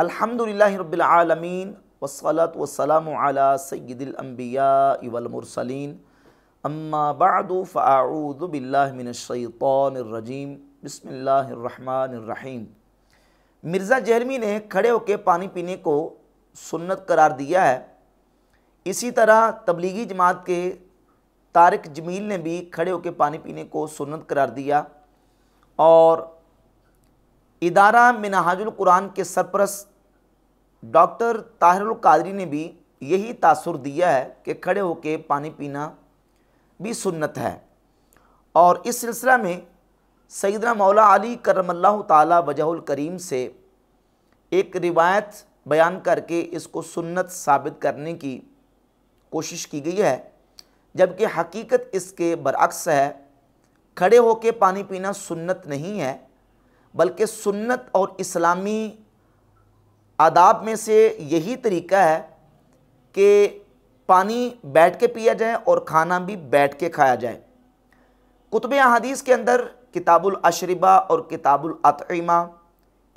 अल्हम्दुलिल्लाहि रब्बिल आलमीन वसलाम अला सय्यिदिल अंबिया वल मुरसलीन अम्मा बादु फाऊदु बिल्लाहि मिनश शैतानिर रजीम बिस्मिल्लाहिर रहमानिर रहीम मिर्ज़ा जहलमी ने खड़े होकर पानी पीने को सुन्नत करार दिया है इसी तरह तबलीगी जमात के तारिक जमील ने भी खड़े होकर पानी पीने को सुन्नत करार दिया और इदारा मिनहाजुल कुरान के सरपरस डॉक्टर ताहिरुल कादरी ने भी यही तासुर दिया है कि खड़े होकर पानी पीना भी सुन्नत है और इस सिलसिला में सैदना मौला अली करमल्ला ताली वजहुल करीम से एक रिवायत बयान करके इसको सुन्नत साबित करने की कोशिश की गई है जबकि हकीकत इसके बरक्स है खड़े होकर पानी पीना सुन्नत नहीं है बल्कि सुन्नत और इस्लामी आदाब में से यही तरीका है कि पानी बैठ के पिया जाए और खाना भी बैठ के खाया जाए कुतब अहादीस के अंदर किताबुल अशरबा और किताबुल अतमा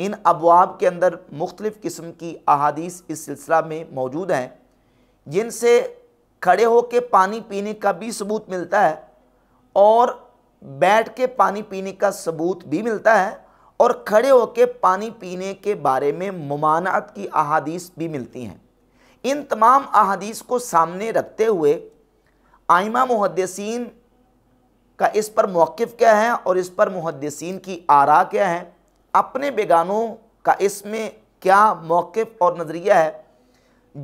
इन अबवाब के अंदर मुख्तलिफ़ किस्म की अहादीस इस सिलसिला में मौजूद हैं जिनसे खड़े होकर पानी पीने का भी सबूत मिलता है और बैठ के पानी पीने का सबूत भी मिलता है और खड़े होकर पानी पीने के बारे में ममानात की अहादीस भी मिलती हैं इन तमाम अहादीस को सामने रखते हुए आइमा मुहदसिन का इस पर मौक़ क्या है और इस पर मुहदसिन की आरा क्या है अपने बेगानों का इसमें क्या मौक़ और नज़रिया है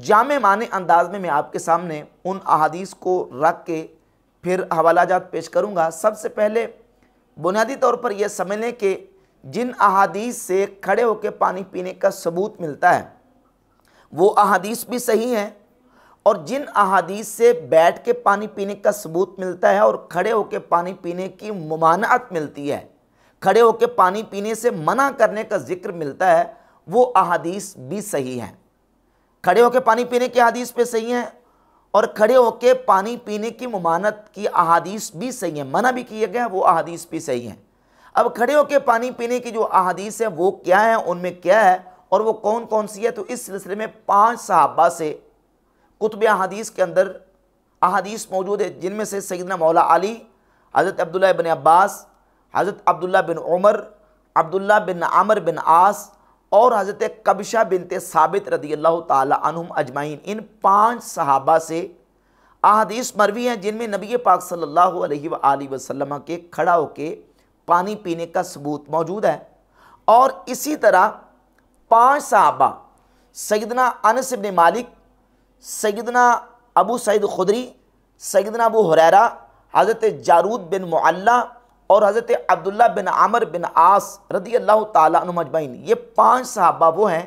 जाम मान अंदाज में मैं आपके सामने उन अहादीस को रख के फिर हवाला जात पेश करूँगा सबसे पहले बुनियादी तौर पर यह समझ लें कि जिन अहादीस से खड़े होकर पानी पीने का सबूत मिलता है वो अहादीस भी सही हैं और जिन अहादीस से बैठ के पानी पीने का सबूत मिलता है और खड़े होकर पानी पीने की ममानत मिलती है खड़े होकर पानी पीने से मना करने का जिक्र मिलता है वो अहादीस भी सही हैं खड़े होकर पानी पीने की अहादीस पे सही हैं और खड़े होकर पानी पीने की ममानत की अहादीस भी सही हैं मना भी किया गया वो अहादीस भी सही हैं अब खड़े होकर पानी पीने की जो अहादीस है वो क्या है उनमें क्या है और वो कौन कौन सी है तो इस सिलसिले में पाँच सहाबा से कुतब अहादीस के अंदर अहादीस मौजूद है जिनमें से सैदना मौला अली हज़रत अब्दुल्ला बिन अब्बास हज़रत अब्दुल्ला बिन उमर अब्दुल्ला बिन आमर बिन आस और हज़रत कबशा बिन साबित रदी अल्लाह तुम अजमाइन इन पाँच सहाबा से अहादीस मरवी हैं जिनमें नबी पाक सल्ला वसलम के खड़ा होकर पानी पीने का सबूत मौजूद है और इसी तरह पांच साहबा सैदना अनस इबन मालिक सैदना अबू सैद खुदरी सैदना अबू हुरैरा हज़रत जारूद बिन मुल्ला और हज़रत अब्दुल्ला बिन आमर बिन आस रदी अल्लाह तजमैन ये पांच साहबा वो हैं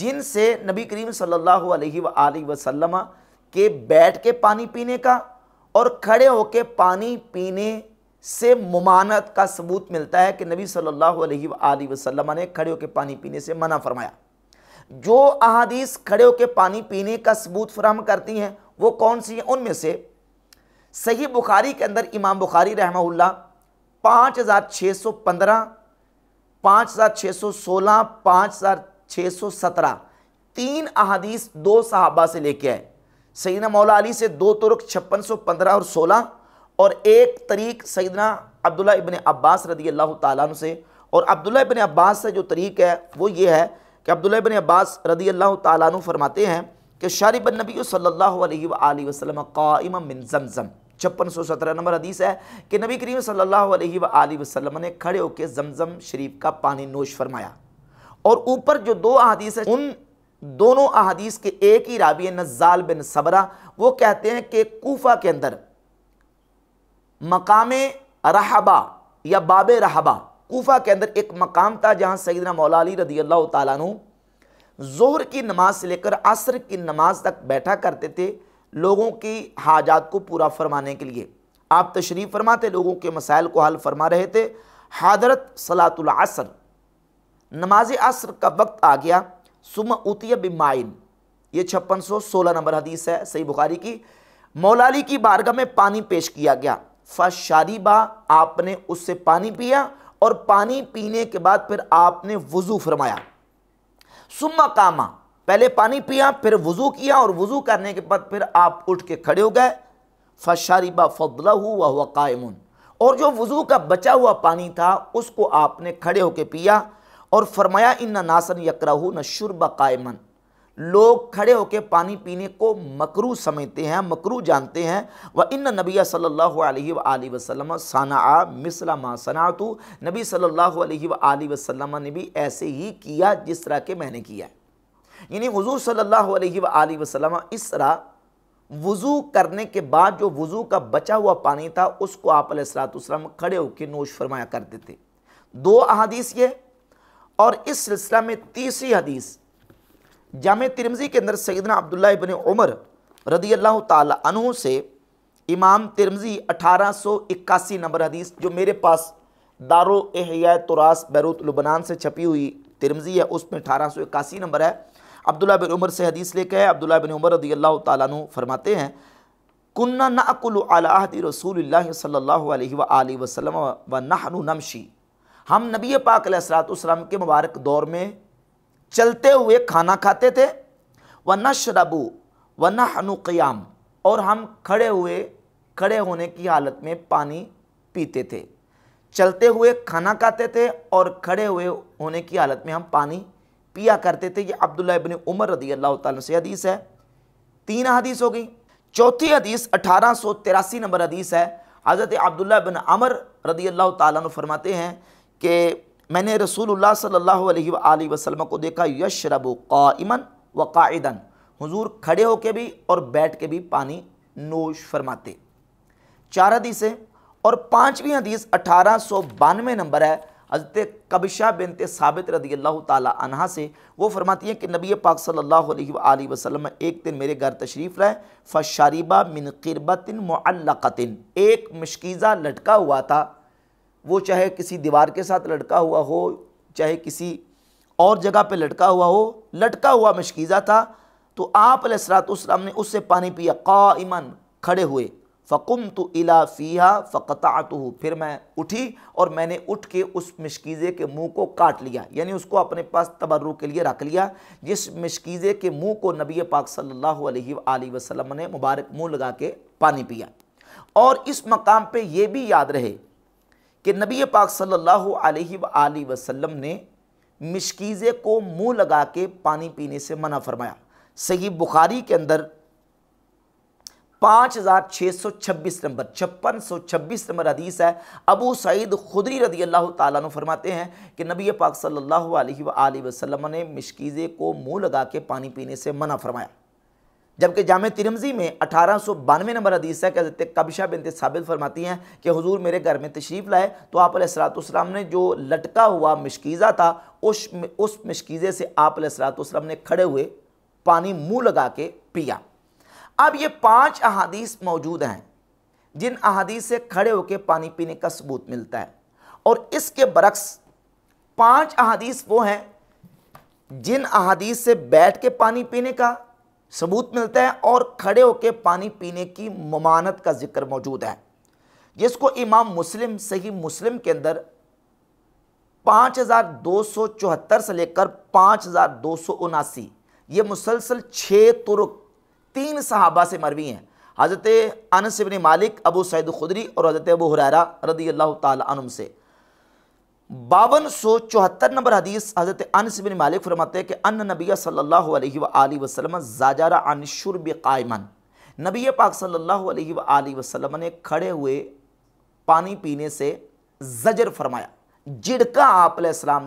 जिनसे नबी करीम सल्लल्लाहु अलैहि वसल्लम के बैठ के पानी पीने का और खड़े होके पानी पीने से ममानत का सबूत मिलता है कि नबी सल्लल्लाहु अलैहि वसल्लम ने खड़े होकर पानी पीने से मना फरमाया जो अहादीस खड़े होकर पानी पीने का सबूत फराहम करती हैं वो कौन सी हैं उनमें से सही बुखारी के अंदर इमाम बुखारी रहमहुल्ला पाँच हज़ार छः सौ पंद्रह पाँच हज़ार छः सौ सोलह पाँच हज़ार छः सौ सत्रह तीन अहादीस दो सहाबा से लेके आए सही मौला अली से दो तुर्क छप्पन सौ पंद्रह और सोलह और एक तरीक सईदना अब्दुल्ला इबन अब्बास रदी अल्लाह तु से और अब्दुल्ला इबन अब्बास से जो तरीक है वो ये है कि अब्दुल्ला इबन अब्बास रदी अल्लाह तु फरमाते हैं कि शारिबन नबी सल्ला वसलम काइम मिन जमज़म छप्पन सौ सत्रह नंबर हदीस है कि नबी करीम सल्ला वसलम ने खड़े होकर जमजम शरीफ का पानी नोश फरमाया और ऊपर जो दो अदीस है उन दोनों अदीस के एक ही राबी नज़ाल बिन सबरा वो कहते हैं कि कोफा के अंदर मकाम रहबा या बाब रहबा कोफा के अंदर एक मकाम था जहाँ सईदना मौला अली रदी अल्लाह तु जोहर की नमाज से लेकर असर की नमाज तक बैठा करते थे लोगों की हाजात को पूरा फरमाने के लिए आप तशरीफ़ फरमाते लोगों के मसाइल को हल फरमा रहे थे हादरत सलातुलसर नमाज असर का वक्त आ गया सुम उतिय बिमाइन ये छप्पन सौ सोलह नंबर हदीस है सही बुखारी की मौलाली की बारगाह में पानी पेश किया गया फ़शारीबा आपने उससे पानी पिया और पानी पीने के बाद फिर आपने वज़ू फरमाया सुम्मा कामा पहले पानी पिया फिर वज़ू किया और वज़ू करने के बाद फिर आप उठ के खड़े हो गए फ़शारीबा फदला हुआ हुआ कायमुन और जो वज़ू का बचा हुआ पानी था उसको आपने खड़े होकर पिया और फरमाया इन नासन यकरा न शुरबा कायमन लोग खड़े होकर पानी पीने को मकरू समझते हैं मकरू जानते हैं व इन नबी सल्ला वसलम सना मिसला मा सनातु नबी सल्ला वसलम ने भी ऐसे ही किया जिस तरह के मैंने किया यानी हजूर सल्ला वसलम इस तरह वज़ू करने के बाद जो वज़ू का बचा हुआ पानी था उसको आप सलाम खड़े होकर नोश फरमाया करते थे दो अहादीस ये और इस सिलसिला में तीसरी हदीस जाम तिरमजी के अंदर सईदना अब्दुल्ला इबन उमर रदी अल्लाह तु से इमाम तिरमजी 1881 नंबर हदीस जो मेरे पास दारो एहया तुरास बैरूत लुबनान से छपी हुई तिरमजी है उसमें अठारह सौ इक्यासी नंबर है अब्दुल्ला बिन उमर से हदीस लेके है अब्दुल्ला बिन उमर रदी अल्लाह तु फरमाते हैं कुन्ना नकुलहदी रसूल सल वसलम व नाहनु नमशी हम नबी पाक के मुबारक दौर में चलते हुए खाना खाते थे व नशरबू व ननुक़याम और हम खड़े हुए खड़े होने की हालत में पानी पीते थे चलते हुए खाना खाते थे और खड़े हुए होने की हालत में हम पानी पिया करते थे ये अब्दुल्ला इबन उमर रदी अल्लाह से हदीस है तीन हदीस हो गई चौथी हदीस अठारह सौ तिरासी नंबर हदीस है हज़रत अब्दुल्ला बिन अमर रदी अल्लाह तरमाते फरमाते हैं कि मैंने रसूलुल्लाह सल्लल्लाहु अलैहि सल्ला वसल्लम को देखा यशरबु कामन व कायदन हजूर खड़े होके भी और बैठ के भी पानी नोश फरमाते चार हदीसें और पाँचवीं हदीस अठारह सौ बानवे नंबर है हजरत कबिशा बिनते साबित रदी अल्लाह तहा से वो फरमाती हैं कि नबी पाक सल्लल्लाहु अलैहि वसल्लम एक दिन मेरे घर तशरीफ़ रहे फ़शारिबा मिन किरबतिन मतिन एक मशकीज़ा लटका हुआ था वो चाहे किसी दीवार के साथ लटका हुआ हो चाहे किसी और जगह पे लटका हुआ हो लटका हुआ मशकीज़ा था तो आप सलाम ने उससे पानी पिया कामन खड़े हुए फ़कुम तो इला फ़िया फ़कता फिर मैं उठी और मैंने उठ के उस मशकीज़े के मुंह को काट लिया यानी उसको अपने पास तबर्रु के लिए रख लिया जिस मशकीज़े के मुंह को नबी पाक सल्लल्लाहु अलैहि वसल्लम ने मुबारक मुंह लगा के पानी पिया और इस मकाम पे ये भी याद रहे कि नबी पाक सल्लल्लाहु अलैहि वसल्लम ने मिशकीज़े को मुंह लगा के पानी पीने से मना फरमाया सही बुखारी के अंदर पाँच हज़ार छः सौ छब्बीस नंबर छप्पन सौ छब्बीस नंबर हदीस है अबू सईद खुदरी रदी अल्लाह तु फरमाते हैं कि नबी पाक सल्लल्लाहु अलैहि वसल्लम ने मिशकीज़े को मुंह लगा के पानी पीने से मना फरमाया जबकि जाम तिरमजी में अठारह सौ बानवे नंबर हदीस है कहते कबशा बिनते साबित फरमाती हैं कि हजूर मेरे घर में तशरीफ़ लाए तो आप सलातम ने जो लटका हुआ मशकीज़ा था उस उस मशकीज़े से आप सलातम ने खड़े हुए पानी मुँह लगा के पिया अब ये पाँच अहादीस मौजूद हैं जिन अहादीस से खड़े होकर पानी पीने का सबूत मिलता है और इसके बरक्स पाँच अहादीस वो हैं जिन अहादीस से बैठ के पानी पीने का सबूत मिलते हैं और खड़े होकर पानी पीने की ममानत का जिक्र मौजूद है जिसको इमाम मुस्लिम सही मुस्लिम के अंदर पाँच हज़ार दो सौ चौहत्तर से लेकर पाँच हज़ार दो सौ उनासी ये मुसलसल छः तुर्क तीन सहाबा से मरवी हैं हज़रत अनस बिन मालिक अबू सैद खुदरी और हज़रत अबू हुररा रदी अल्लाह तुम से बावन सौ चौहत्तर नंबर हदीस हज़रत अनसबिन मालिक फरमाते हैं कि अन नबी सल्ला वसलम जाजारा अन शुरब कायमन नबी पाक सल्ला वसलम ने खड़े हुए पानी पीने से जजर फरमाया जिड़का आप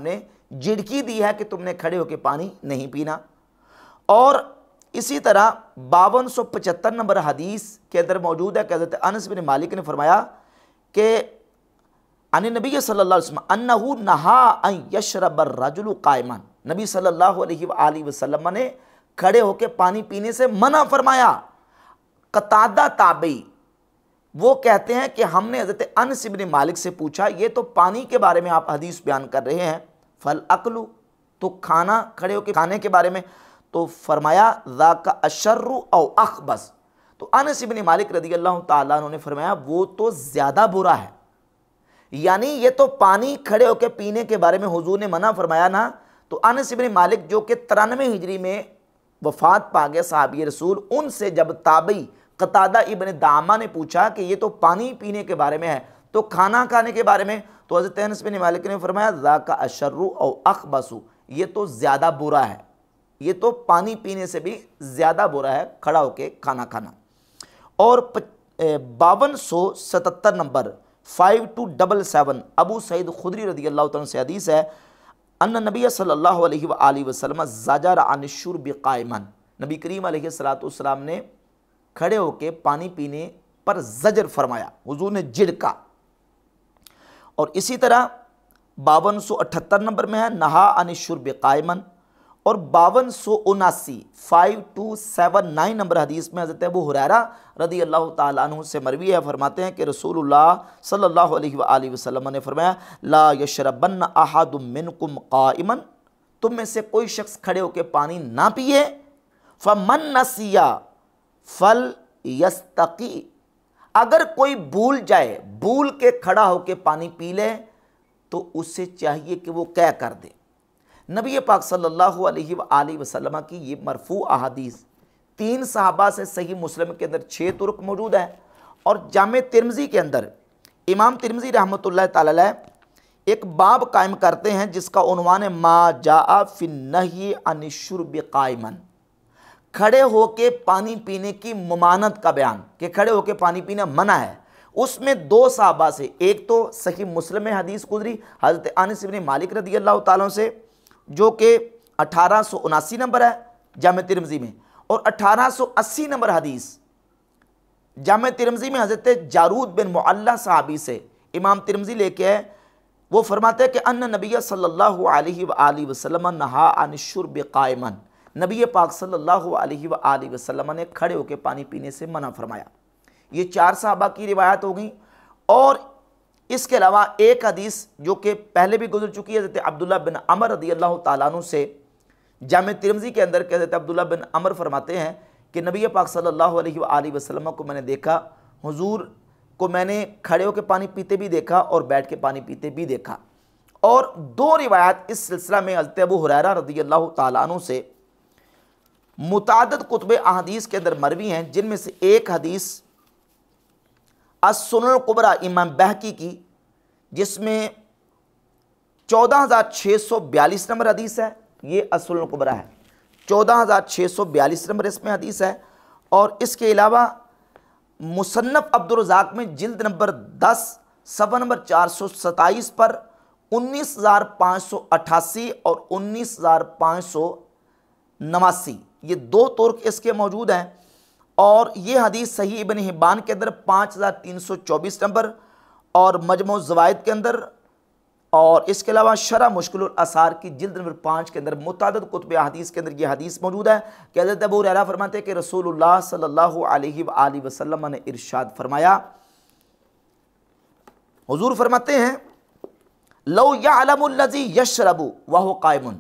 ने जिड़की दी है कि तुमने खड़े होकर पानी नहीं पीना और इसी तरह बावन सौ पचहत्तर नंबर हदीस के अंदर मौजूद है कि हज़रत अनस बिन मालिक ने फरमाया कि अन नबी सल्ला अनहू नहा यशरबर रजुल कायमन नबी सल्लल्लाहु अलैहि वसल्लम ने खड़े होकर पानी पीने से मना फरमाया कतादा ताबई वो कहते हैं कि हमने हज़रत अन सिबन मालिक से पूछा ये तो पानी के बारे में आप हदीस बयान कर रहे हैं फल अकलू तो खाना खड़े होकर खाने के बारे में तो फरमाया का अशर्रु और अखबस तो अन सिबन मालिक रदी अल्लाह ताला ने फरमाया वो तो ज़्यादा बुरा है यानी ये तो पानी खड़े होकर पीने के बारे में हुजूर ने मना फरमाया ना तो अनस इबन मालिक जो कि तिरानवे हिजरी में वफात पा गए साहब रसूल उनसे जब ताबई कतादा इबन दामा ने पूछा कि ये तो पानी पीने के बारे में है तो खाना खाने के बारे में तो हज़रत अनस बिन मालिक ने फरमाया रा का अशर्रु और बसु ये तो ज़्यादा बुरा है ये तो पानी पीने से भी ज़्यादा बुरा है खड़ा होके खाना खाना और बावन सौ सतहत्तर number five two double seven Abu Saeed Khudri रदी अल्लाह से हदीस है अन नबी सल्ला वसलम जाजार अनशुर बिकायमन नबी करीम सलाम ने खड़े होकर पानी पीने पर जजर फरमाया हुजूर ने जिड़का और इसी तरह बावन सौ अठहत्तर नंबर में है नहा अनशुर बिकायमन और बावन सौ उनासी five two seven nine number हदीस में हज़रत अबू हुरैरा रदी अल्लाह तु से मरवी है फरमाते हैं कि रसूलुल्लाह सल्लल्लाहु अलैहि वसल्लम ने फरमाया ला यशरबन अहादमिनकुम काइमन तुम में से कोई शख्स खड़े होकर पानी ना पिए फमन नसिया फल यस्तकी अगर कोई भूल जाए भूल के खड़ा होकर पानी पी ले तो उसे चाहिए कि वो क्या कर दे नबी पाक सल्लल्लाहु अलैहि वसल्लम की ये मरफू अहादीस तीन साहबा से सही मुस्लिम के अंदर छः तुर्क मौजूद है और जाम तिरमजी के अंदर इमाम तिरमजी रहमत ला एक बाब कायम करते हैं जिसका उनवान है मा जा फिन नही अनशुरब कायमन खड़े होके पानी पीने की ममानत का बयान कि खड़े होके पानी पीना मना है उसमें दो साहबा से एक तो सही मुस्लिम हदीस गुजरी हज़रत अनस मालिक रदी अल्लाह तुम से जो कि अठारह नंबर है जाम तिरमजी में और 1880 नंबर हदीस जाम तिरमजी में हज़रत जारूद बिन मोल्ला साहबी से इमाम तिरमजी लेके आए वो फरमाते हैं कि अन्न नबी सल्लल्लाहु अलैहि वसल्लम नहा अन नबी पाक सल्लल्लाहु अलैहि वसल्लम ने खड़े होकर पानी पीने से मना फरमाया ये चार साहबा की रिवायत हो गई और इसके अलावा एक हदीस जो कि पहले भी गुजर चुकी है अब्दुल्ला बिन अमर रदी अल्लाह तु से जाम तिरमजी के अंदर कहते अब्दुल्ला बिन अमर फरमाते हैं कि नबी पाक सल्लल्लाहु अलैहि वसल्लम को मैंने देखा हुजूर को मैंने खड़े होकर पानी पीते भी देखा और बैठ के पानी पीते भी देखा और दो रिवायात इस सिलसिला में अलत अबू हुरैरा रदी अल्लाह तु से मुतद कुतब अदीस के अंदर मरवी हैं जिनमें से एक हदीस असनकुबरा इमाम बहकी की जिसमें चौदह हज़ार छः सौ बयालीस नंबर हदीस है ये असलकुबरा है चौदह हज़ार छः सौ बयालीस नंबर इसमें हदीस है और इसके अलावा मुसन्फ़ अब्दुलरजाक में जल्द नंबर दस सफ़ा नंबर चार सौ सताईस पर उन्नीस हज़ार पाँच सौ अट्ठासी और उन्नीस हज़ार पाँच सौ नवासी ये दो तुर्क इसके मौजूद हैं और ये हदीस सही इबन हिब्बान के अंदर पाँच हज़ार तीन सौ चौबीस नंबर और मजमो जवायद के अंदर और इसके अलावा शरा मुश्किल असार की जिल्द नंबर पाँच के अंदर मुतद कुतब हदीस के अंदर यह हदीस मौजूद है कि हजरत अबू रैला फरमाते हैं कि रसूल सल्ला वसलम ने इरशाद फरमाया हजूर फरमाते हैं लो यालमजी यशरबू वाह कायमन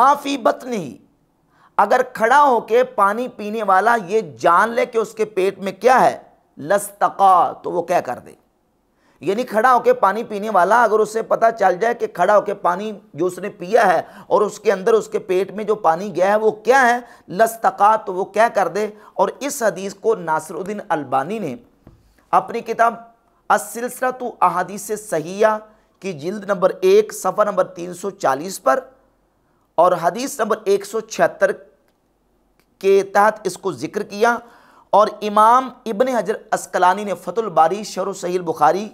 माफ़ी बतनी अगर खड़ा होके पानी पीने वाला ये जान ले कि उसके पेट में क्या है लस्तका तो वो क्या कर दे यानी खड़ा होकर पानी पीने वाला अगर उसे पता चल जाए कि खड़ा होकर पानी जो उसने पिया है और उसके अंदर उसके पेट में जो पानी गया है वो क्या है लस्तका तो वो क्या कर दे और इस हदीस को नासरुद्दीन अल्बानी ने अपनी किताब असिलसरा तो अहादीस सहिया की जिल्द नंबर एक सफ़ा नंबर 340 पर और हदीस नंबर 176 के तहत इसको ज़िक्र किया और इमाम इबन हजर असकलानी ने फतुल बारी शर सहील बुखारी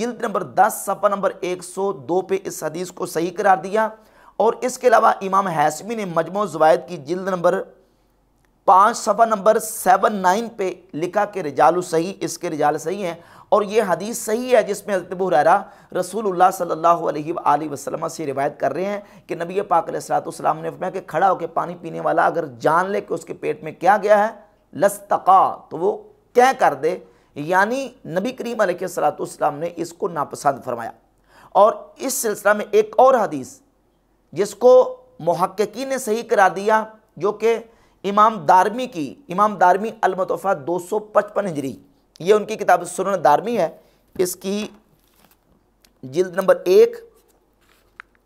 जिल्द नंबर 10 सफ़ा नंबर 102 पे इस हदीस को सही करार दिया और इसके अलावा इमाम हैसमी ने मजमो जवायद की जिल्द नंबर पाँच सफ़ा नंबर सेवन नाइन पे लिखा कि रिजाल सही इसके रिजाल सही हैं और ये हदीस सही है जिसमें हजरत रसूल सल्लल्लाहु अलैहि वसल्लम से रिवायत कर रहे हैं कि नबी पाक ने फरमाया कि खड़ा होकर पानी पीने वाला अगर जान ले कि उसके पेट में क्या गया है लस्तका तो वो क्या कर दे यानी नबी करीम सलातम ने इसको नापसंद फरमाया और इस सिलसिला में एक और हदीस जिसको महक्की ने सही करा दिया जो कि इमाम दारमी की इमाम दारमी अलमतफ़ा दो सौ पचपन हिजरी ये उनकी किताब सुरन दारमी है इसकी जिल्द नंबर एक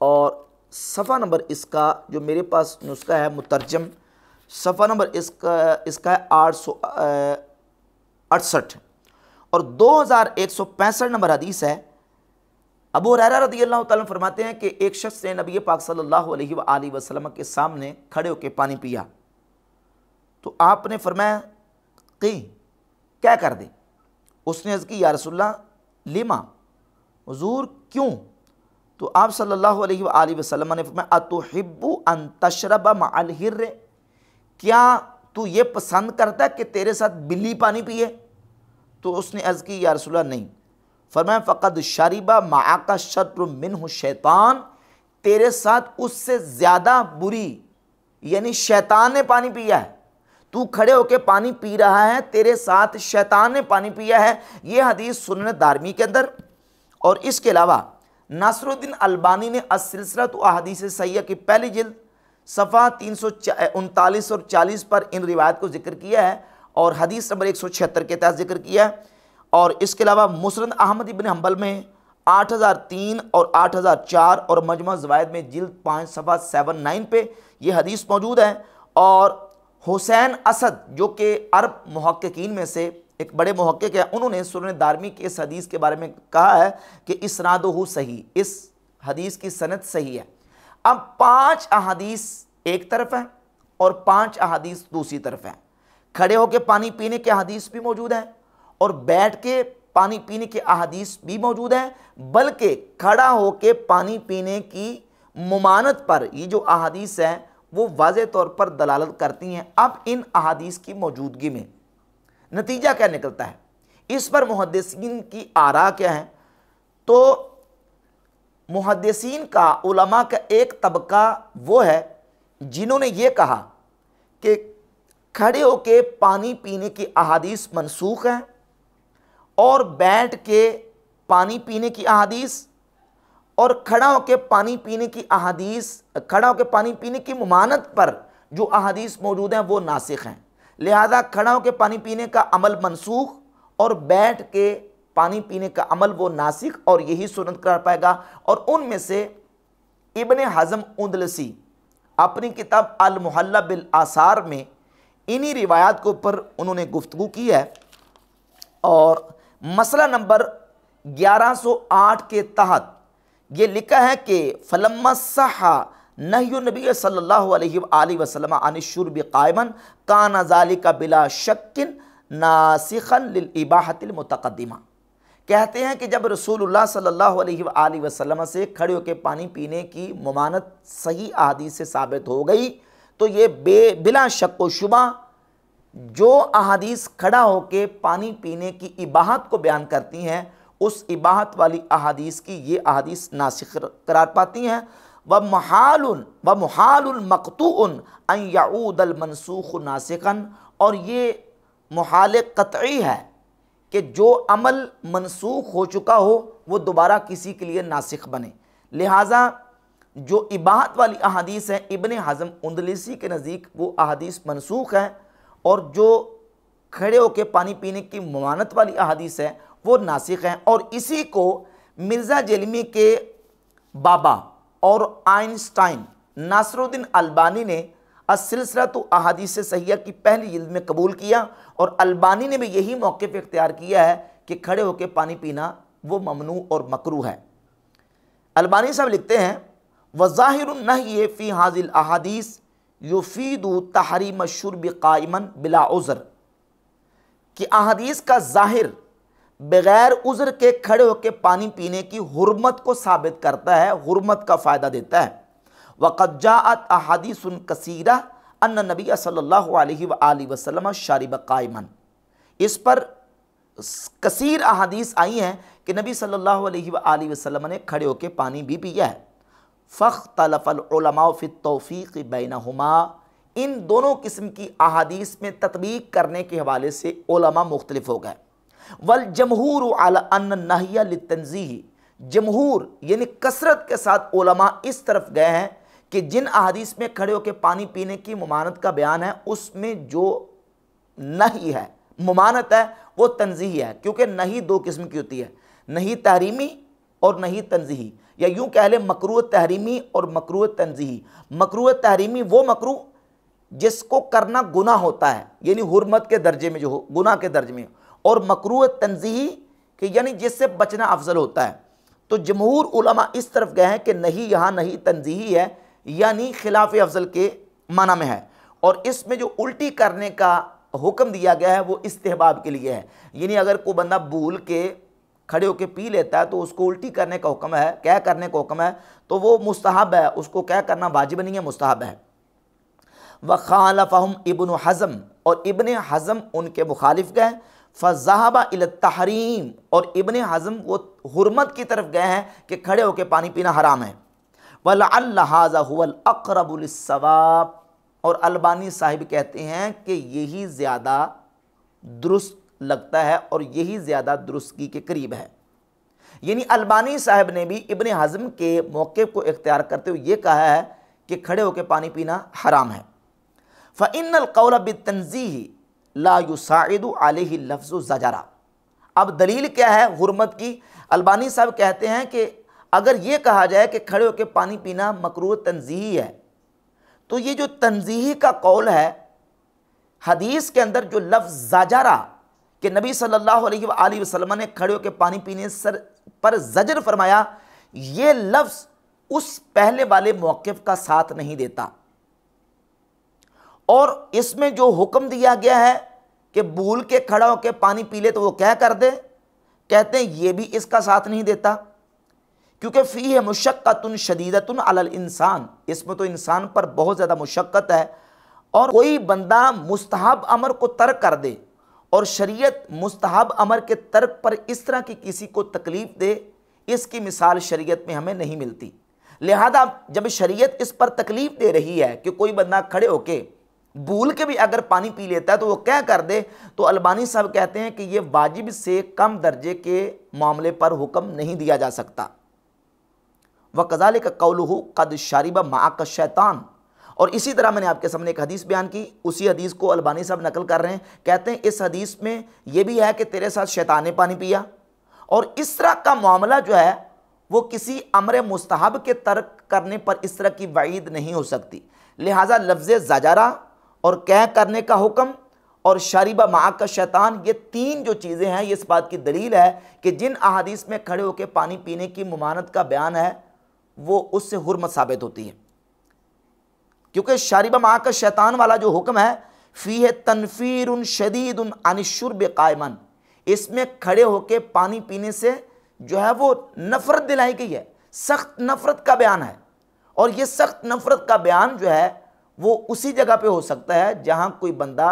और सफ़ा नंबर इसका जो मेरे पास नुस्खा है मुतरजम सफ़ा नंबर इसका इसका है आठ सौ अड़सठ और दो हज़ार एक सौ पैंसठ नंबर हदीस है अबू हररा रदी अल्लाह ताला फरमाते हैं कि एक शख्स ने नबी पाक सल्लल्लाहु अलैहि वसल्लम के सामने खड़े होकर पानी पिया तो आपने फरमाया कि क्या कर दे उसने अर्ज़ की यारसोल्ला लिमा हजूर क्यों तो आप सल्लल्लाहु अलैहि वसल्लम ने मैं अतुहिब्बू अन तशरब मलहिर क्या तू ये पसंद करता है कि तेरे साथ बिल्ली पानी पिए तो उसने अर्ज़ की यारसोल्ला नहीं फरमाया फ़कद शरीबा माका शत्र मिन शैतान तेरे साथ उससे ज़्यादा बुरी यानी शैतान ने पानी पिया है तू खड़े होकर पानी पी रहा है तेरे साथ शैतान ने पानी पिया है यह हदीस सुनने दारमी के अंदर और इसके अलावा नासरुद्दीन अल्बानी ने असलसला तो अहदीस सैया की पहली जिल्द सफ़ा तीन सौ उनतालीस और चालीस पर इन रिवायत को जिक्र किया है और हदीस नंबर एक सौ छिहत्तर के तहत जिक्र किया है और इसके अलावा मुसरद अहमद इबन हम्बल में आठ हज़ार तीन और आठ हज़ार चार और मजमा जवायद में जिल्द पाँच सफ़ा सेवन नाइन पे ये हदीस मौजूद है और हुसैन असद जो कि अरब महक्कीन में से एक बड़े महक्क हैं उन्होंने सुरन दारमी के इस हदीस के बारे में कहा है कि इसनाद सही इस हदीस की सनत सही है अब पांच अहादीस एक तरफ हैं और पांच अहादीस दूसरी तरफ हैं खड़े होकर पानी पीने के अहादीस भी मौजूद हैं और बैठ के पानी पीने के अहादीस भी मौजूद हैं बल्कि खड़ा होकर पानी पीने की ममानत पर ये जो अहादीस हैं वो वाज तौर पर दलालत करती हैं अब इन अहादीस की मौजूदगी में नतीजा क्या निकलता है इस पर मुहदसिन की आरा क्या है तो मुहदसिन का उलमा का एक तबका वो है जिन्होंने ये कहा कि खड़े होके पानी पीने की अहादीस मनसूख हैं और बैठ के पानी पीने की अहादीस और खड़ा होकर पानी पीने की अहादीस खड़ा होकर पानी पीने की ममानत पर जो अहादीस मौजूद हैं वो नासिक हैं लिहाजा खड़ा होकर पानी पीने का अमल मनसूख और बैठ के पानी पीने का अमल वो नासिक और यही सुनत कर पाएगा और उनमें से इबन हज़म उंदलसी अपनी किताब अलमहल्ला बिल आसार में इन्हीं रिवायात के ऊपर उन्होंने गुफ्तु की है और मसला नंबर 1108 के तहत ये लिखा है कि फलम्मा सहा नही नबी सल्लल्लाहु वसलम अनिशुर कायमन काना जाली का बिला शक्किन नासिखन कहते हैं कि जब रसूलुल्लाह सल्लल्लाहु अलैहि वसल्लम से खड़े होकर पानी पीने की ममानत सही अहादी से साबित हो गई तो ये बे बिला शक व शुबा जो अहादीस खड़ा होकर पानी पीने की इबाहत को बयान करती हैं उस इबाहत वाली अहादीस की ये अहादीस नासिक करार पाती हैं व महाल व महाल मकतून याऊदल मनसूख नासिकन और ये महाल कतई है कि जो अमल मनसूख हो चुका हो वो दोबारा किसी के लिए नासिक बने लिहाजा जो इबाहत वाली अहादीस हैं इबन हज़म उंदलीसी के नज़दीक वो अहादीस मनसूख हैं और जो खड़े होकर पानी पीने की ममानत वाली अहादीस है वो नासिक हैं और इसी को मिर्ज़ा जलमी के बाबा और आइंस्टाइन नासरुद्दीन अलबानी ने असिलसरा तो अहादीस सैया की पहली जल्द में कबूल किया और अलबानी ने भी यही मौके पर इख्तियार किया है कि खड़े होकर पानी पीना वो ममनू और मकरू है अलबानी साहब लिखते हैं वज़ाहिर नह फ़ी हाजिल अहादीस युफीदु तहरीम शुरब कायमन बिला उज़र कि अहादीस का ज़ाहिर बगैर उज्र के खड़े होकर पानी पीने की हरमत को साबित करता है हरमत का फ़ायदा देता है वक़ात सुन कसीरा अन नबी सल्ला वसलम शारब कायमन इस पर कसीर अहादीस आई हैं कि नबी सल्ला वसलम ने खड़े होकर पानी भी पिया है फ़ख तलफलमा फ़ि तोफ़ी हमा इन दोनों किस्म की अहादीस में तत्वीक करने के हवाले से मुख्तलिफ हो गए वल जमहूर अनहिया तनजीही जमहूर यानी कसरत के साथ ओलमा इस तरफ गए हैं कि जिन अहादीस में खड़े होकर पानी पीने की ममानत का बयान है उसमें जो नहीं है ममानत है वो तनजीही है क्योंकि नहीं दो किस्म की होती है नहीं तहरीमी और नहीं तनजीही या यूं कह लें मकरू तहरीमी और मकरू तनजीही मकरू तहरीमी वो मकरू जिसको करना गुना होता है यानी हरमत के दर्जे में जो हो गुना के दर्जे में हो और मकरू तनजीही कि यानी जिससे बचना अफजल होता है तो जमहूर उलमा इस तरफ गए हैं कि नहीं यहाँ नहीं तनजीही है यानी खिलाफ अफजल के माना में है और इसमें जो उल्टी करने का हुक्म दिया गया है वो इस्तेबाब के लिए है यानी अगर कोई बंदा भूल के खड़े होकर पी लेता है तो उसको उल्टी करने का हुक्म है क्या करने का हुक्म है तो वो मुस्तहब है उसको क्या करना वाजिब नहीं है मुस्तहब है व खालफ़म इबन हज़म और इबन हज़म उनके मुखालिफ गए अल तहरीम और इबन हज़म वो हरमत की तरफ गए हैं कि खड़े होकर पानी पीना हराम है वल्लाजा और अलबानी साहिब कहते हैं कि यही ज़्यादा दुरुस्त लगता है और यही ज़्यादा दुरुस्ती के करीब है यानी अलबानी साहब ने भी इबन हज़म के मौक़े को इख्तियार करते हुए ये कहा है कि खड़े होकर पानी पीना हराम है फ़िन कौलब तनजीही लायुसाइद आलही लफ्ज़ जजारा अब दलील क्या है हरमत की अलबानी साहब कहते हैं कि अगर ये कहा जाए कि खड़े होकर पानी पीना मकरू तनजीही है तो ये जो तनजीही का कौल है हदीस के अंदर जो लफ्ज़ जाजारा कि नबी सल्लल्लाहु अलैहि वसल्लम ने खड़े होकर पानी पीने सर पर जजर फरमाया ये लफ्ज़ उस पहले वाले मौक़ का साथ नहीं देता और इसमें जो हुक्म दिया गया है कि भूल के खड़ा होकर पानी पी ले तो वो क्या कर दे कहते हैं ये भी इसका साथ नहीं देता क्योंकि फ़ी है मुशक्क़त शदीदतन अलल इंसान इसमें तो इंसान पर बहुत ज़्यादा मुशक्क़त है और कोई बंदा मुस्तहब अमर को तर्क कर दे और शरीयत मुस्तहब अमर के तर्क पर इस तरह की किसी को तकलीफ़ दे इसकी मिसाल शरीयत में हमें नहीं मिलती लिहाजा जब शरीयत इस पर तकलीफ़ दे रही है कि कोई बंदा खड़े होके भूल के भी अगर पानी पी लेता है तो वो क्या कर दे तो अलबानी साहब कहते हैं कि ये वाजिब से कम दर्जे के मामले पर हुक्म नहीं दिया जा सकता व कज़ाल का कौलहू कद शारिबा माक शैतान और इसी तरह मैंने आपके सामने एक हदीस बयान की उसी हदीस को अलबानी साहब नकल कर रहे हैं कहते हैं इस हदीस में यह भी है कि तेरे साथ शैतान ने पानी पिया और इस तरह का मामला जो है वो किसी अमर मुस्तहब के तर्क करने पर इस तरह की वाइद नहीं हो सकती लिहाजा लफ्ज़ जजारा और कह करने का हुक्म और शरीबा माँ का शैतान ये तीन जो चीज़ें हैं ये इस बात की दलील है कि जिन अहादीस में खड़े होकर पानी पीने की ममानत का बयान है वो उससे हरमत साबित होती है क्योंकि शारिबा माँ का शैतान वाला जो हुक्म है फ़ी है तनफीर उन शदीद उन अनशुर बेकायमन इसमें खड़े होकर पानी पीने से जो है वो नफ़रत दिलाई गई है सख्त नफ़रत का बयान है और ये सख्त नफ़रत का बयान जो है वो उसी जगह पे हो सकता है जहाँ कोई बंदा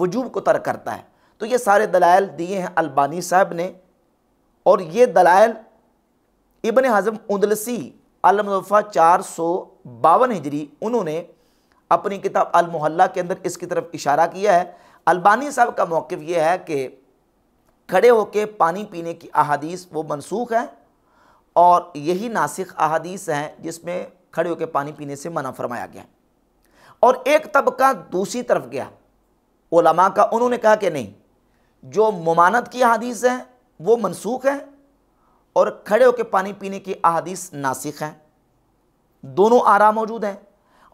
वजूब को तर्क करता है तो ये सारे दलाइल दिए हैं अल्बानी साहब ने और ये दलाइल इबन हज़म उदलसी अलमफ़ा चार सौ बावन हिजरी उन्होंने अपनी किताब अलमोहल्ला के अंदर इसकी तरफ इशारा किया है अल्बानी साहब का मौक़ यह है कि खड़े होकर पानी पीने की अहादीस वो मनसूख है और यही नासिक अहादीस हैं जिसमें खड़े होकर पानी पीने से मना फरमाया गया और एक तबका दूसरी तरफ गया ओलमा का उन्होंने कहा कि नहीं जो ममानत की अदीस है वो मनसूख है और खड़े होकर पानी पीने की अदीस नासिक हैं दोनों आरा मौजूद हैं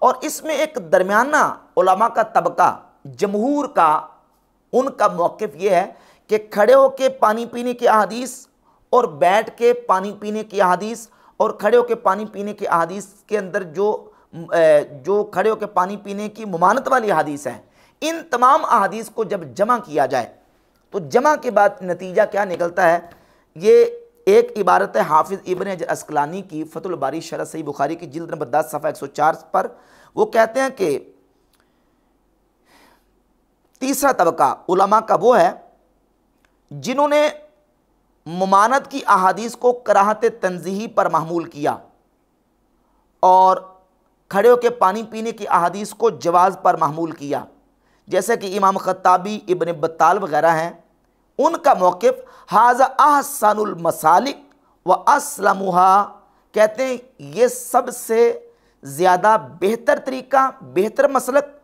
और इसमें एक दरमियाना ओलमा का तबका जमहूर का उनका मौक़ ये है कि खड़े होकर पानी पीने की अदीस और बैठ के पानी पीने की अदीस और खड़े होकर पानी पीने की अदीस के अंदर जो जो खड़े होकर पानी पीने की ममानत वाली हदीस हैं इन तमाम अहादीस को जब जमा किया जाए तो जमा के बाद नतीजा क्या निकलता है ये एक इबारत है हाफिज़ इबन असकलानी की फतुलबारी शरह सही बुखारी की जिल्द नंबर दस सफ़ा एक सौ चार पर वो कहते हैं कि तीसरा तबका उलमा का वो है जिन्होंने ममानत की अहादीस को कराहत तनजीही पर महमूल किया और खड़े होकर पानी पीने की अहादीस को जवाज़ पर महमूल किया जैसे कि इमाम खत्ताबी इबन बताल वगैरह हैं उनका मौक़ हाज आहसानमसालिक व असलमुहा कहते हैं ये सबसे ज़्यादा बेहतर तरीका बेहतर मसलक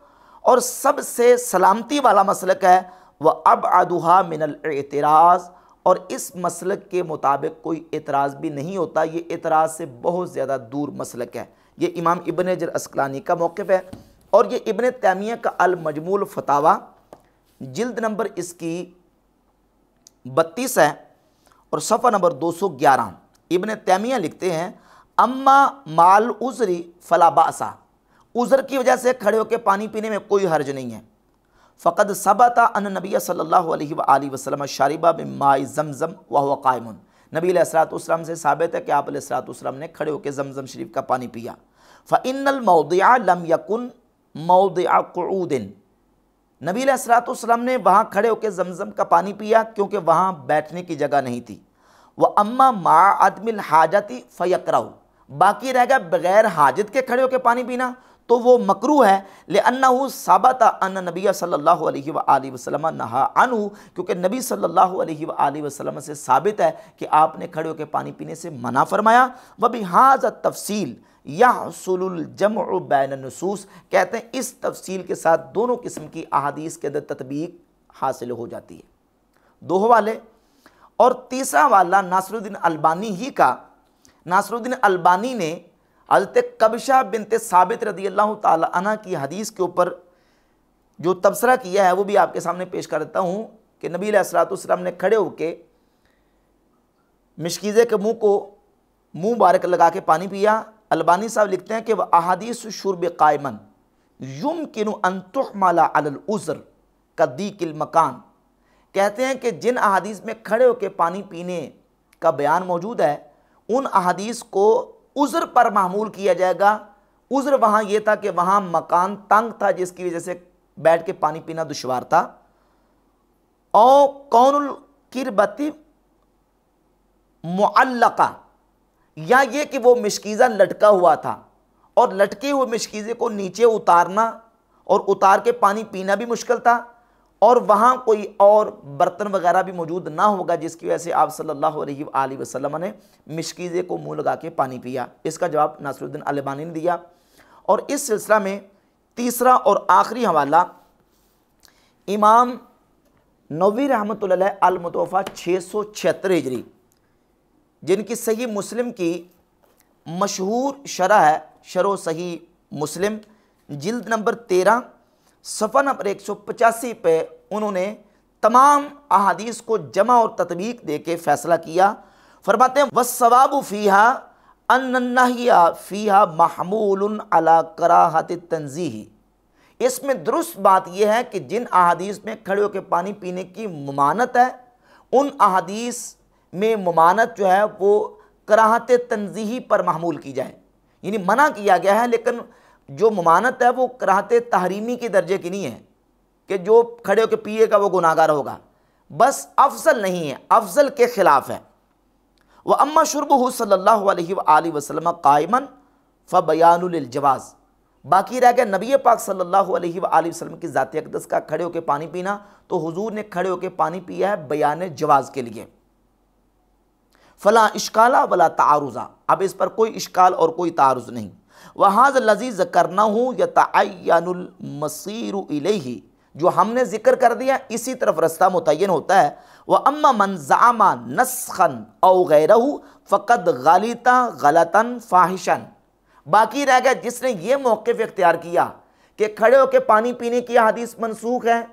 और सबसे सलामती वाला मसलक है वह अब आदुहा मिनल एतराज़ और इस मसलक के मुताबिक कोई एतराज़ भी नहीं होता ये एतराज़ से बहुत ज़्यादा दूर मसलक है ये इमाम इबन जर असकलानी का मौक़ है और ये इबन तैमिया का अलमजमूल फतावा जिल्द नंबर इसकी बत्तीस है और सफ़ा नंबर दो सौ ग्यारह इबन तैमिया लिखते हैं अम्मा माल उज़री फलाबासा उज़र की वजह से खड़े होकर पानी पीने में कोई हर्ज नहीं है फ़कद सबाता अन नबी सल्ला वसलम शारिबा बिन माई जमज़म वाहमन नबी सलातम से साबित है कि आप सलातम ने खड़े होकर जमजम शरीफ का पानी पिया फ़िनल मौदिया लम यकुन मौदिया क़ूदिन नबी सलातम ने वहाँ खड़े होकर जमजम का पानी पिया क्योंकि वहाँ बैठने की जगह नहीं थी वह अम्मा मा आदमिल हाजती फ़यकराऊ बाकी रह गया बगैर हाजत के खड़े होकर पानी पीना तो वो मकरू है ले अन्ना साबत अन नबी सल्ला वसलम नहा अनु क्योंकि नबी सल्ला वसलम से साबित है कि आपने खड़े होकर पानी पीने से मना फरमाया वह भी हाज तफसील या सलजम बैनसूस कहते हैं इस तफसील के साथ दोनों किस्म की अहादीस के अंदर तदबीक हासिल हो जाती है दो वाले और तीसरा वाला नासरुद्दीन अलबानी ही का नासरुद्दीन अलबानी ने हजरत कबशा बिनते साबित रदी अल्लाह तह की हदीस के ऊपर जो तबसरा किया है वो भी आपके सामने पेश करता हूँ कि नबी सलाम ने खड़े होके मिशकीज़े के मुँह को मुँह बारक लगा के पानी पिया अलबानी साहब लिखते हैं कि वह अहादीस शुरब कायमन युम किनु अंतुमाला अलउज़र किल मकान कहते हैं कि जिन अहादीस में खड़े होकर पानी पीने का बयान मौजूद है उन अहादीस को उज़्र पर मामूल किया जाएगा उज़्र वहाँ ये था कि वहाँ मकान तंग था जिसकी वजह से बैठ के पानी पीना दुशवार था और कौन किरबती मुअल्लका या ये कि वो मशकीज़ा लटका हुआ था और लटके हुए मशकीज़े को नीचे उतारना और उतार के पानी पीना भी मुश्किल था और वहाँ कोई और बर्तन वगैरह भी मौजूद ना होगा जिसकी वजह से आप सल्लल्लाहु अलैहि वसल्लम ने मिशकीज़े को मुँह लगा के पानी पिया इसका जवाब नासरुद्दीन अलबानी ने दिया और इस सिलसिला में तीसरा और आखिरी हवाला इमाम नवी रहमत अलमतोफ़ा छः सौ छिहत्तर हिजरी जिनकी सही मुस्लिम की मशहूर शरह है शरो सही मुस्लिम जिल्द नंबर तेरह सफ़ा नंबर एक सौ पचासी पे उन्होंने तमाम अहादीस को जमा और तदबीक दे के फैसला किया फरमाते हैं वसवाब फ़ीहा अन्नहिया फ़ीहा महमूल अला कराहत तनजीह इसमें दुरुस्त बात यह है कि जिन अहादीस में खड़े होकर पानी पीने की ममानत है उन अहादीस में ममानत जो है वो कराहत तनजीही पर महमूल की जाए यानी मना किया गया है लेकिन जो ममानत है वो कराते तहरीमी के दर्जे की नहीं है कि जो खड़े होकर पिएगा वो गुनागार होगा बस अफजल नहीं है अफजल के ख़िलाफ़ है वह अम्मा शुरबू सल्ला वसलम कायमन बयानजवाज़ बाकी रह गया नबी पाक सल्ला वसलम की ज़ाती अकदस का खड़े होकर पानी पीना तो हजूर ने खड़े होकर पानी पिया है बयान जवाज़ के लिए फ़लाँ इश्काला वला तारुज़ा अब इस पर कोई इश्काल और कोई तारुज़ नहीं वहाज लजीज करना हूँ या तयनमसीर ही जो हमने जिक्र कर दिया इसी तरफ रास्ता मुतिन होता है वह अम्मा मनजामा नस्खन और गैरहू फ़कत गालिता गलतन फाहिशन बाकी रह गया जिसने ये मौक़ इख्तियार किया कि खड़े होकर पानी पीने की हदीस मनसूख है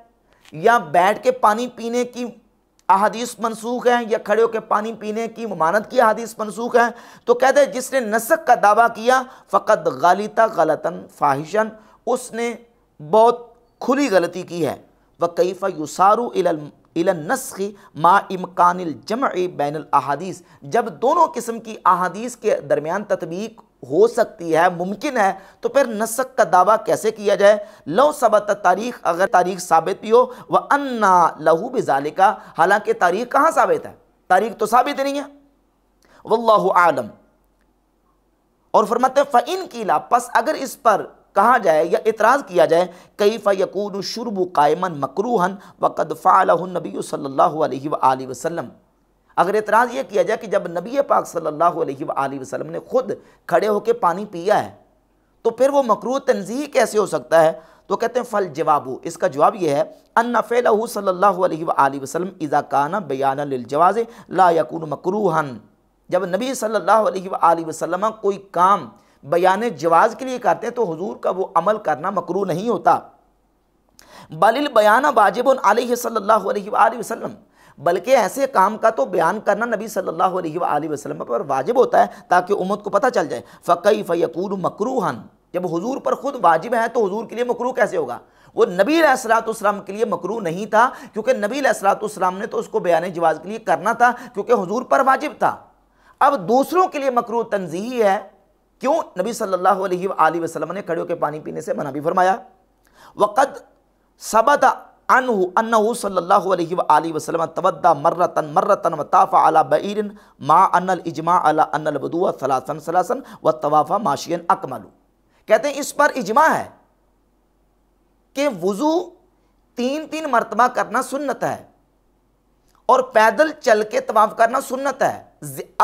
या बैठ के पानी पीने की अहादीस मनसूख हैं या खड़े होकर पानी पीने की ममानत की अहादीस मनसूख हैं तो कहते हैं जिसने नसक का दावा किया फ़कत गालिता गलता फाहिशन उसने बहुत खुली गलती की है व कैफ़ा युसारू इलनस्खी मा इमकानिल जम़ बैन अहादीस जब दोनों किस्म की अहादीस के दरमियान तदबीक हो सकती है मुमकिन है तो फिर नसक का दावा कैसे किया जाए लो सबत तारीख अगर तारीख साबित भी हो वह अन्ना लहू बिजालिका हालांकि तारीख कहाँ साबित है तारीख तो साबित नहीं है वल्लाहु आलम और फरमाते की ला पस अगर इस पर कहा जाए या इतराज़ किया जाए कई यकून शुरब कायमन मकरूहन वक़द फ़ालनबी सल्ला वसम अगर इतराज़ यह किया जाए कि जब नबी पाक सल्ला अलैहि ने खुद खड़े होकर पानी पिया है तो फिर वो मकरू तनजीह कैसे हो सकता है तो कहते हैं फ़ल जवाबू इसका जवाब यह है अन सल्ला वसलम इज़ा काना बयान जवाज़ ला यकून मकरूहन जब नबी सल्ला वसलम कोई काम बयान जवाज़ के लिए करते हैं तो हजूर का वो अमल करना मकरू नहीं होता बलिल बयान वाजिब सल्लल्लाहु वसल्लम बल्कि ऐसे काम का तो बयान करना नबी सल्लल्लाहु अलैहि वसल्लम पर वाजिब होता है ताकि उम्मत को पता चल जाए फ़कई मकरू मकरूहन जब हुजूर पर ख़ुद वाजिब है तो हुजूर के लिए मकरू कैसे होगा वो नबी सलाम के लिए मकरू नहीं था क्योंकि नबी सलाम ने तो उसको बयान जवाज़ के लिए करना था क्योंकि हजूर पर वाजिब था अब दूसरों के लिए मकरू तनजीही है क्यों नबी सल्लल्लाहु अलैहि वसल्लम ने खड़ियों के पानी पीने से मना भी फरमाया वक़द सबद अनहु अन्नहु सल्लल्लाहु अलैहि वसल्लम तवद्दा मर्रतन मर्रतन व अला बईरन मा अनल इजमा अला अनल बदुआ सलासन सलासन व तवाफ़ा माशियन अकमलू कहते हैं इस पर इजमा है कि वज़ू तीन तीन मरतबा करना सुन्नत है और पैदल चल के तवाफ़ करना सुन्नत है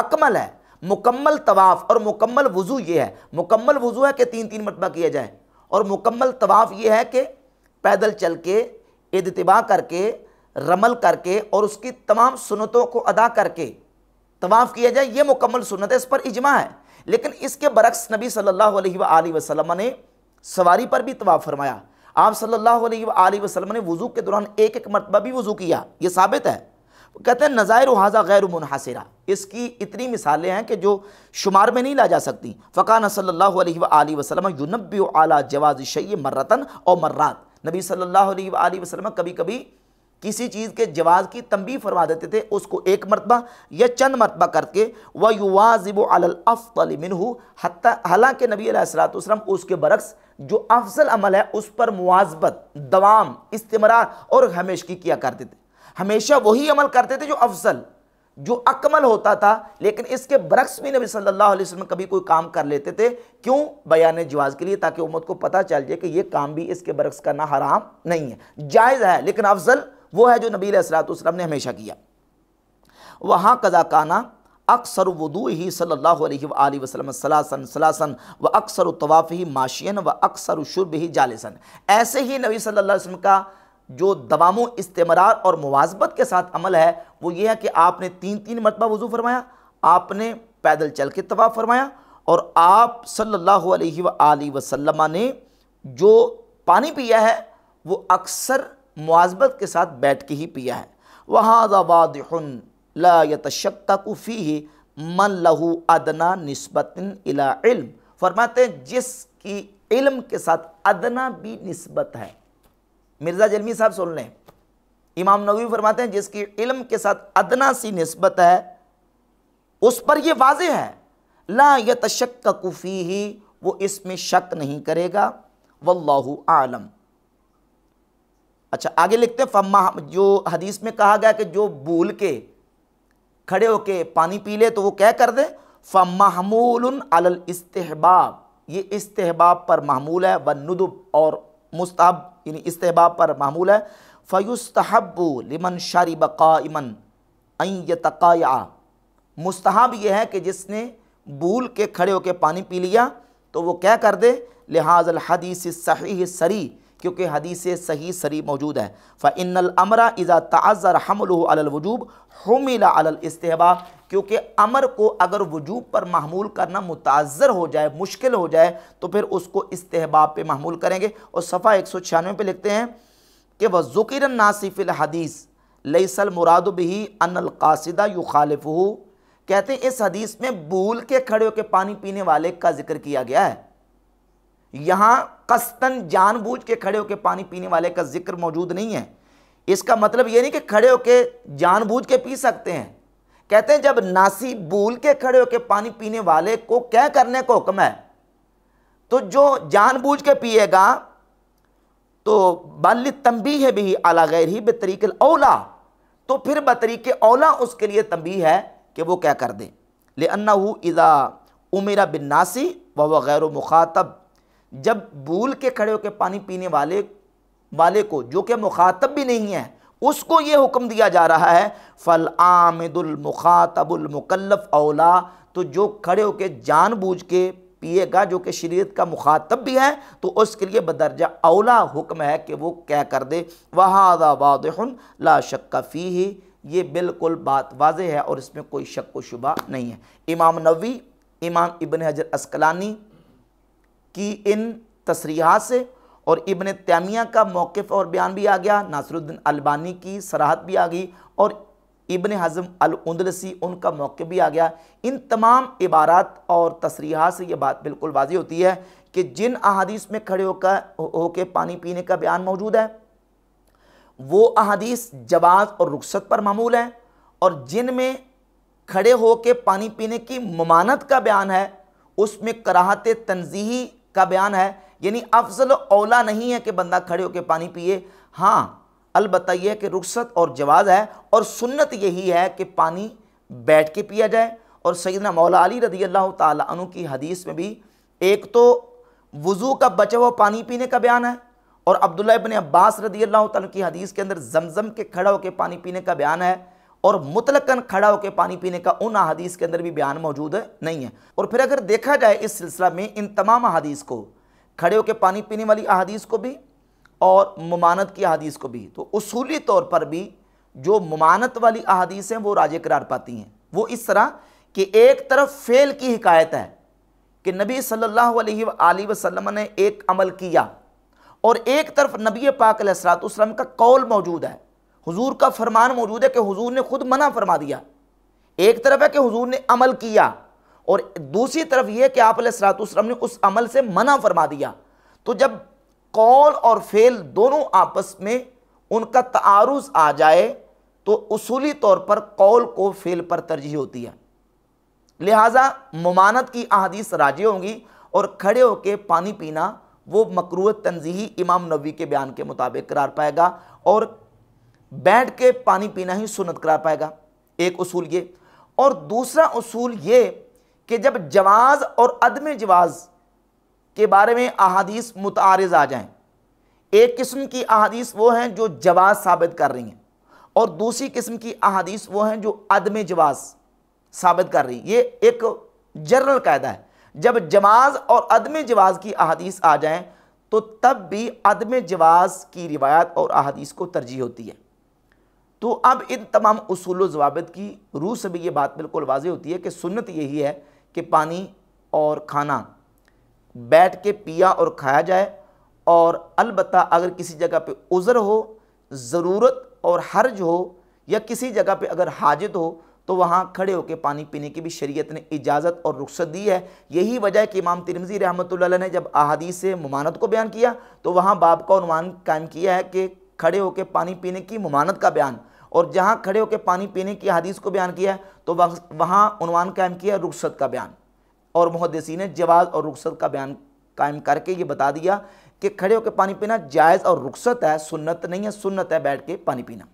अकमल है मुकम्मल तवाफ़ और मुकम्मल वज़ू ये है मुकम्मल वज़ू है कि तीन तीन मरतबा किया जाए और मुकम्मल तवाफ़ ये है कि पैदल चल के इतबा करके रमल करके और उसकी तमाम सुनतों को अदा करके तवाफ़ किया जाए ये मुकम्मल सुनत है इस पर इजमा है लेकिन इसके बरक्स नबी सल्लल्लाहु अलैहि वसल्लम ने सवारी पर भी तवाफ़ फरमाया आप सल्लल्लाहु अलैहि वसल्लम ने वज़ू के दौरान एक एक मरतबा भी वज़ू किया ये साबित है कहते हैं नज़ायर हाजा गैर मुनहसरा इसकी इतनी मिसालें हैं कि जो शुमार में नहीं ला जा सकती फ़कान सल्ला वसलम यूनब आला जवाज शय मर्रतन और मर्रात नबी सल्ला वसलम कभी कभी किसी चीज़ के जवाज की तंबी फरमा देते थे उसको एक मरतबा या चंद मरतबा करके व युवाजिब अलफ़ल हालांकि नबी सलाम उसके बरक्स जो अफजल अमल है उस पर मुआजबत दवाम इस्तेमार और हमेश की किया करते थे हमेशा वही अमल करते थे जो अफजल जो अकमल होता था लेकिन इसके बरक्स भी नबी सल्लल्लाहु अलैहि वसल्लम कभी कोई काम कर लेते थे क्यों बयान जवाज के लिए ताकि उम्मत को पता चल जाए कि ये काम भी इसके बरक्स करना हराम नहीं है जायज़ है लेकिन अफजल वो है जो नबी असलातम ने हमेशा किया वहाँ कज़ाकाना अक्सर वदू ही सल्ला वसलम सलासन सलासन व अक्सर तवाफ़ ही माशियन व अक्सर शुरब ही जालसन ऐसे ही नबी सल्ला वसम का जो दवाम इस्तेमरार और मुवाजबत के साथ अमल है वो ये है कि आपने तीन तीन मरतबा वज़ू फरमाया आपने पैदल चल के तवाफ़ फरमाया और आप सल्लल्लाहु अलैहि सल्ला वसल्लम ने जो पानी पिया है वो अक्सर मुआजबत के साथ बैठ के ही पिया है वहाँ वादन लातशक्फ़ी ही मन लहू अदना नस्बत इला इल्म फरमाते हैं जिसकी इल्म के साथ अदना भी नस्बत है मिर्ज़ा जलमी साहब सुन लें इमाम नबी फरमाते हैं जिसकी इल्म के साथ अदना सी नस्बत है उस पर यह वाज है ला तशक शक कुफ़ी ही वो इसमें शक नहीं करेगा वल्लाहु आलम अच्छा आगे लिखते हैं फम्मा जो हदीस में कहा गया कि जो भूल के खड़े होके पानी पी ले तो वो क्या कर दे हमूल अल इस्तेहबाब ये इस्तेहबाब पर महमूल है व नुदुब और मुस्ताब यानी इस्तेबाब पर मामूल है फ़युस्तहब लिमन शारी बकाइमन तकाया मुस्तहब यह है कि जिसने भूल के खड़े होकर पानी पी लिया तो वो क्या कर दे लिहाज हदीस सही सरी क्योंकि हदीस सही सरी मौजूद है फ़िनल अमरा इज़ा तज़र हमलवजूब हमिला अलस्तबा क्योंकि अमर को अगर वजूब पर महमूल करना मुताज़र हो जाए मुश्किल हो जाए तो फिर उसको इस्तेबाब पर महमूल करेंगे और सफ़ा एक सौ छियानवे पर लिखते हैं कि वह ज़ुकर नासिफ़िल हदीस लईसल मुराद भी अनलकासदा यू खालिफ कहते हैं इस हदीस में भूल के खड़े होकर पानी पीने वाले का जिक्र किया गया है यहाँ कस्तन जानबूझ के खड़े होकर पानी पीने वाले का जिक्र मौजूद नहीं है इसका मतलब ये नहीं कि खड़े होकर जानबूझ के पी सकते हैं कहते हैं जब नासी बूल के खड़े होकर पानी पीने वाले को क्या करने का हुक्म है तो जो जानबूझ के पिएगा तो बाल तंबी है भी अला गैर ही बतरीक ओला तो फिर बतरीक ओला उसके लिए तंबी है कि वो क्या कर दे ले अन्ना हु इज़ा उमेरा बिन नासी वह गैर मुखातब जब भूल के खड़े होकर पानी पीने वाले वाले को जो कि मुखातब भी नहीं है उसको ये हुक्म दिया जा रहा है फल आमदुलमखातबुलमकल्लफ औला तो जो खड़े होकर जान बूझ के पिएगा जो कि शरीयत का मुखातब भी है तो उसके लिए बदरजा औला हुक्म है कि वो क्या कर दे वहादा वादहन ला शक्फ़ी ही ये बिल्कुल बात वाज है और इसमें कोई शक व शुबा नहीं है इमाम नवी इमाम इबन हजर असकलानी की इन तसरीहत से और इबन तैमिया का मौक़ और बयान भी आ गया नासरुद्दीन अलबानी की सराहत भी आ गई और इबन हज़म अलउंदलसी उनका मौक़ भी आ गया इन तमाम इबारात और तसरीहत से ये बात बिल्कुल वाजी होती है कि जिन अहादीस में खड़े होकर होके पानी पीने का बयान मौजूद है वो अहादीस जवाब और रुख्सत पर मामूल हैं और जिन में खड़े होके पानी पीने की ममानत का बयान है उसमें कराहत तनजीही का बयान है यानी अफजल ओला नहीं है कि बंदा खड़े होकर पानी पिए हाँ अलबत् यह कि रुख्सत और जवाज़ है और सुन्नत यही है कि पानी बैठ के पिया जाए और सैदना मौला अली रदी अल्लाह तु की हदीस में भी एक तो वज़ू का बचा हुआ पानी पीने का बयान है और अब्दुल्ला इबन अब्बास रदी अल्लाह तु की हदीस के अंदर जमजम के खड़ा होकर पानी पीने का बयान है और मुतलकन खड़ा होकर पानी पीने का उन अहादीस के अंदर भी बयान मौजूद है नहीं है और फिर अगर देखा जाए इस सिलसिला में इन तमाम अहादीस को खड़े होकर पानी पीने वाली अहादीस को भी और ममानत की अहादीस को भी तो उसूली तौर पर भी जो ममानत वाली अहादीस हैं वो राज करार पाती हैं वो इस तरह कि एक तरफ फेल की हिकायत है कि नबी सल्लल्लाहु अलैहि ने एक अमल किया और एक तरफ नबी पाक सलाम का कौल मौजूद है हुजूर का फरमान मौजूद है कि हुजूर ने खुद मना फरमा दिया एक तरफ है कि हुजूर ने अमल किया और दूसरी तरफ यह कि आप सरातम ने उस अमल से मना फरमा दिया तो जब कौल और फेल दोनों आपस में उनका तारुज आ जाए तो उसूली तौर पर कौल को फेल पर तरजीह होती है लिहाजा ममानत की अहदीस राजी होंगी और खड़े होकर पानी पीना वो मकरूत तनजीही इमाम नबी के बयान के मुताबिक करार पाएगा और बैठ के पानी पीना ही सुनत करा पाएगा एक उसूल ये और दूसरा उसूल ये कि जब जवाज़ और अदम जवाज़ के बारे में अहादीस मुतारज़ आ जाएं एक किस्म की अहादीस वो हैं जो जवाज़ साबित कर रही हैं और दूसरी किस्म की अहादीस वो हैं जो अदम जवाज़ साबित कर रही ये एक जनरल कायदा है जब जवाज़ और अदम जवाज़ की अहादीस आ जाएँ तो तब भी अदम जवाज़ की रिवायत और अहादीस को तरजीह होती है तो अब इन तमाम असूल जवाबत की रूह से भी ये बात बिल्कुल वाजह होती है कि सुन्नत यही है कि पानी और खाना बैठ के पिया और खाया जाए और अलबत् अगर किसी जगह पे उज़र हो ज़रूरत और हर्ज हो या किसी जगह पे अगर हाजत हो तो वहाँ खड़े होकर पानी पीने की भी शरीयत ने इजाज़त और रुख्सत दी है यही वजह है कि इमाम तिरमजी रहमत ने जब अहादी से ममानत को बयान किया तो वहाँ बाप का अनुमान कायम किया है कि खड़े होकर पानी पीने की ममानत का बयान और जहाँ खड़े होकर पानी पीने की हदीस को बयान किया है तो वहाँ उनवान कायम किया रुखसत का बयान और मुहदसी ने जवाज और रुखसत का बयान कायम करके ये बता दिया कि खड़े होकर पानी पीना जायज़ और रुखसत है सुन्नत नहीं है सुन्नत है बैठ के पानी पीना